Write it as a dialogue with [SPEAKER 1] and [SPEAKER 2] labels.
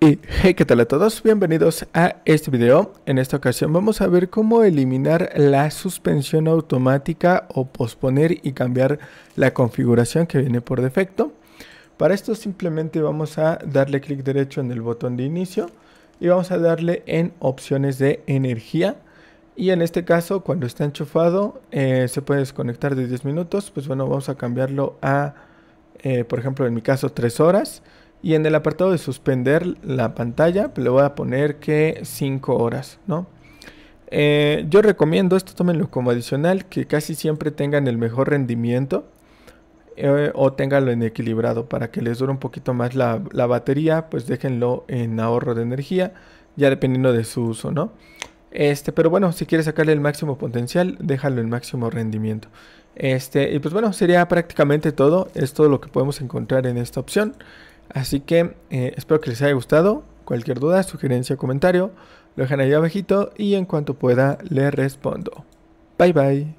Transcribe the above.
[SPEAKER 1] Y hey, ¿qué tal a todos? Bienvenidos a este video. En esta ocasión vamos a ver cómo eliminar la suspensión automática o posponer y cambiar la configuración que viene por defecto. Para esto simplemente vamos a darle clic derecho en el botón de inicio y vamos a darle en opciones de energía. Y en este caso, cuando está enchufado, eh, se puede desconectar de 10 minutos. Pues bueno, vamos a cambiarlo a, eh, por ejemplo, en mi caso, 3 horas. Y en el apartado de suspender la pantalla, pues, le voy a poner que 5 horas, ¿no? Eh, yo recomiendo, esto tómenlo como adicional, que casi siempre tengan el mejor rendimiento eh, o tenganlo en equilibrado para que les dure un poquito más la, batería, pues déjenlo en ahorro de energía, ya dependiendo de su uso, ¿no? Este, pero bueno, si quieres sacarle el máximo potencial, déjalo en máximo rendimiento. Este, y pues bueno, sería prácticamente todo, es todo lo que podemos encontrar en esta opción. Así que eh, espero que les haya gustado. Cualquier duda, sugerencia o comentario, lo dejan ahí abajito y en cuanto pueda le respondo. Bye bye.